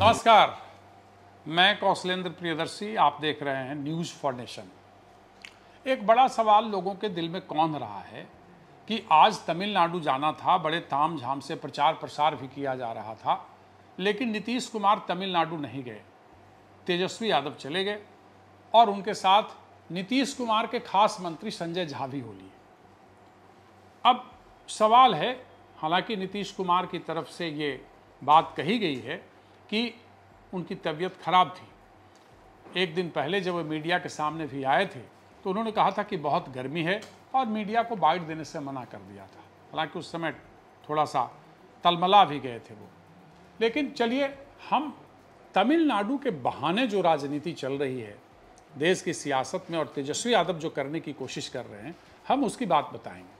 नमस्कार मैं कौशलेंद्र प्रियदर्शी आप देख रहे हैं न्यूज़ फॉर नेशन एक बड़ा सवाल लोगों के दिल में कौन रहा है कि आज तमिलनाडु जाना था बड़े ताम झाम से प्रचार प्रसार भी किया जा रहा था लेकिन नीतीश कुमार तमिलनाडु नहीं गए तेजस्वी यादव चले गए और उनके साथ नीतीश कुमार के खास मंत्री संजय झा भी हो लिए अब सवाल है हालांकि नीतीश कुमार की तरफ से ये बात कही गई है कि उनकी तबीयत खराब थी एक दिन पहले जब वो मीडिया के सामने भी आए थे तो उन्होंने कहा था कि बहुत गर्मी है और मीडिया को बाइट देने से मना कर दिया था हालांकि उस समय थोड़ा सा तलमला भी गए थे वो लेकिन चलिए हम तमिलनाडु के बहाने जो राजनीति चल रही है देश की सियासत में और तेजस्वी यादव जो करने की कोशिश कर रहे हैं हम उसकी बात बताएंगे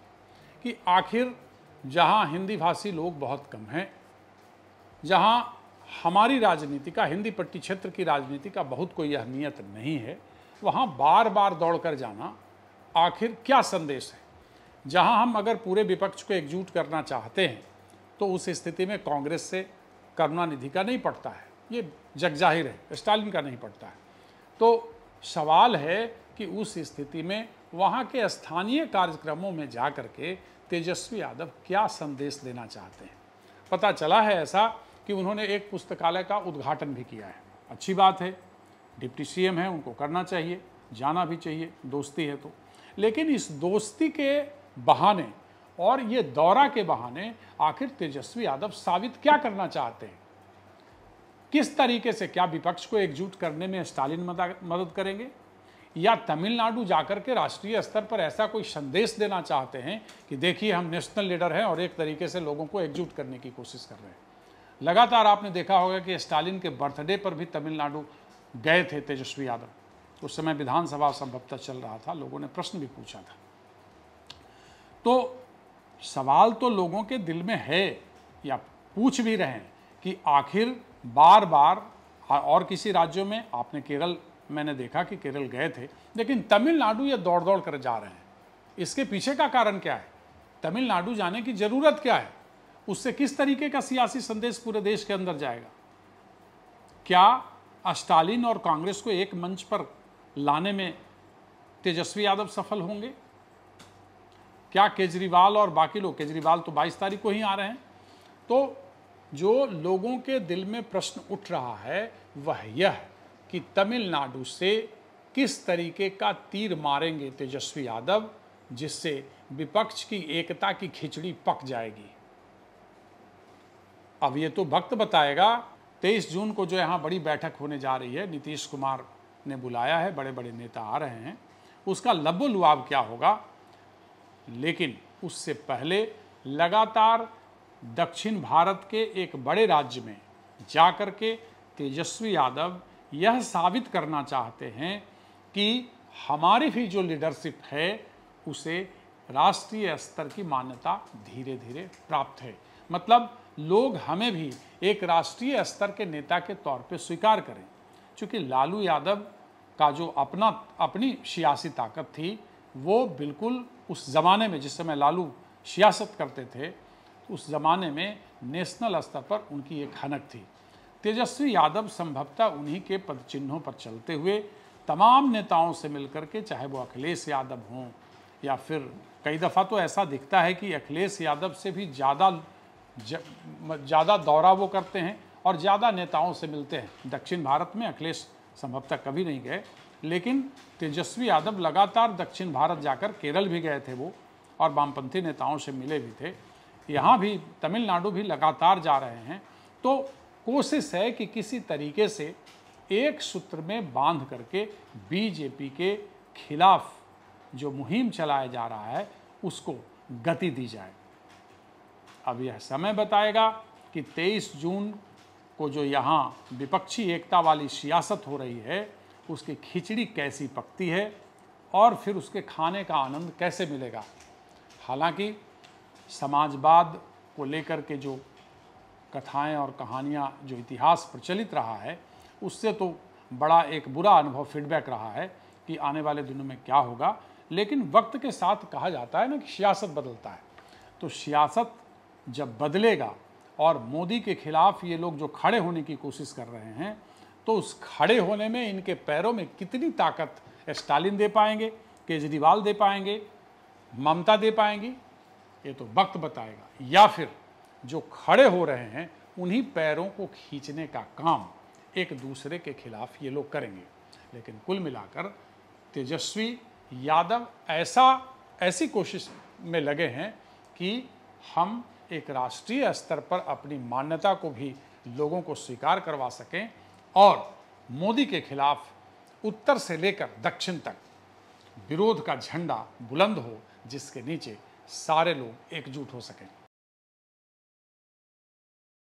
कि आखिर जहां हिंदी भाषी लोग बहुत कम हैं जहां हमारी राजनीति का हिंदी पट्टी क्षेत्र की राजनीति का बहुत कोई अहमियत नहीं है वहाँ बार बार दौड़ कर जाना आखिर क्या संदेश है जहाँ हम अगर पूरे विपक्ष को एकजुट करना चाहते हैं तो उस स्थिति में कांग्रेस से करुणानिधि का नहीं पड़ता है ये जगजाहिर है स्टालिन का नहीं पड़ता है तो सवाल है कि उस स्थिति में वहाँ के स्थानीय कार्यक्रमों में जा कर के तेजस्वी यादव क्या संदेश देना चाहते हैं पता चला है ऐसा कि उन्होंने एक पुस्तकालय का उद्घाटन भी किया है अच्छी बात है डिप्टी सीएम हैं उनको करना चाहिए जाना भी चाहिए दोस्ती है तो लेकिन इस दोस्ती के बहाने और ये दौरा के बहाने आखिर तेजस्वी यादव साबित क्या करना चाहते हैं किस तरीके से क्या विपक्ष को एकजुट करने में स्टालिन मदद करेंगे या तमिलनाडु जाकर के राष्ट्रीय स्तर पर ऐसा कोई संदेश देना चाहते हैं कि देखिए हम नेशनल लीडर हैं और एक तरीके से लोगों को एकजुट करने की कोशिश कर रहे हैं लगातार आपने देखा होगा कि स्टालिन के बर्थडे पर भी तमिलनाडु गए थे तेजस्वी यादव उस समय विधानसभा संभवतः चल रहा था लोगों ने प्रश्न भी पूछा था तो सवाल तो लोगों के दिल में है या पूछ भी रहे हैं कि आखिर बार बार और किसी राज्यों में आपने केरल मैंने देखा कि केरल गए थे लेकिन तमिलनाडु ये दौड़ दौड़ कर जा रहे हैं इसके पीछे का कारण क्या है तमिलनाडु जाने की ज़रूरत क्या है उससे किस तरीके का सियासी संदेश पूरे देश के अंदर जाएगा क्या स्टालिन और कांग्रेस को एक मंच पर लाने में तेजस्वी यादव सफल होंगे क्या केजरीवाल और बाकी लोग केजरीवाल तो 22 तारीख को ही आ रहे हैं तो जो लोगों के दिल में प्रश्न उठ रहा है वह यह कि तमिलनाडु से किस तरीके का तीर मारेंगे तेजस्वी यादव जिससे विपक्ष की एकता की खिचड़ी पक जाएगी अब ये तो वक्त बताएगा 23 जून को जो यहाँ बड़ी बैठक होने जा रही है नीतीश कुमार ने बुलाया है बड़े बड़े नेता आ रहे हैं उसका लबो लुआब क्या होगा लेकिन उससे पहले लगातार दक्षिण भारत के एक बड़े राज्य में जाकर के तेजस्वी यादव यह साबित करना चाहते हैं कि हमारी भी जो लीडरशिप है उसे राष्ट्रीय स्तर की मान्यता धीरे धीरे प्राप्त है मतलब लोग हमें भी एक राष्ट्रीय स्तर के नेता के तौर पे स्वीकार करें क्योंकि लालू यादव का जो अपना अपनी सियासी ताकत थी वो बिल्कुल उस ज़माने में जिस समय लालू सियासत करते थे उस ज़माने में नेशनल स्तर पर उनकी एक हनक थी तेजस्वी यादव संभवतः उन्हीं के पदचिन्हों पर चलते हुए तमाम नेताओं से मिलकर के चाहे वो अखिलेश यादव हों या फिर कई दफ़ा तो ऐसा दिखता है कि अखिलेश यादव से भी ज़्यादा ज़्यादा दौरा वो करते हैं और ज़्यादा नेताओं से मिलते हैं दक्षिण भारत में अखिलेश संभवतः कभी नहीं गए लेकिन तेजस्वी यादव लगातार दक्षिण भारत जाकर केरल भी गए थे वो और वामपंथी नेताओं से मिले भी थे यहाँ भी तमिलनाडु भी लगातार जा रहे हैं तो कोशिश है कि किसी तरीके से एक सूत्र में बांध करके बीजेपी के खिलाफ जो मुहिम चलाया जा रहा है उसको गति दी जाए अब यह समय बताएगा कि 23 जून को जो यहाँ विपक्षी एकता वाली सियासत हो रही है उसकी खिचड़ी कैसी पकती है और फिर उसके खाने का आनंद कैसे मिलेगा हालांकि समाजवाद को लेकर के जो कथाएं और कहानियां जो इतिहास प्रचलित रहा है उससे तो बड़ा एक बुरा अनुभव फीडबैक रहा है कि आने वाले दिनों में क्या होगा लेकिन वक्त के साथ कहा जाता है ना कि सियासत बदलता है तो सियासत जब बदलेगा और मोदी के खिलाफ ये लोग जो खड़े होने की कोशिश कर रहे हैं तो उस खड़े होने में इनके पैरों में कितनी ताकत स्टालिन दे पाएंगे केजरीवाल दे पाएंगे ममता दे पाएंगी ये तो वक्त बताएगा या फिर जो खड़े हो रहे हैं उन्हीं पैरों को खींचने का काम एक दूसरे के खिलाफ ये लोग करेंगे लेकिन कुल मिलाकर तेजस्वी यादव ऐसा ऐसी कोशिश में लगे हैं कि हम एक राष्ट्रीय स्तर पर अपनी मान्यता को भी लोगों को स्वीकार करवा सकें और मोदी के खिलाफ उत्तर से लेकर दक्षिण तक विरोध का झंडा बुलंद हो जिसके नीचे सारे लोग एकजुट हो सकें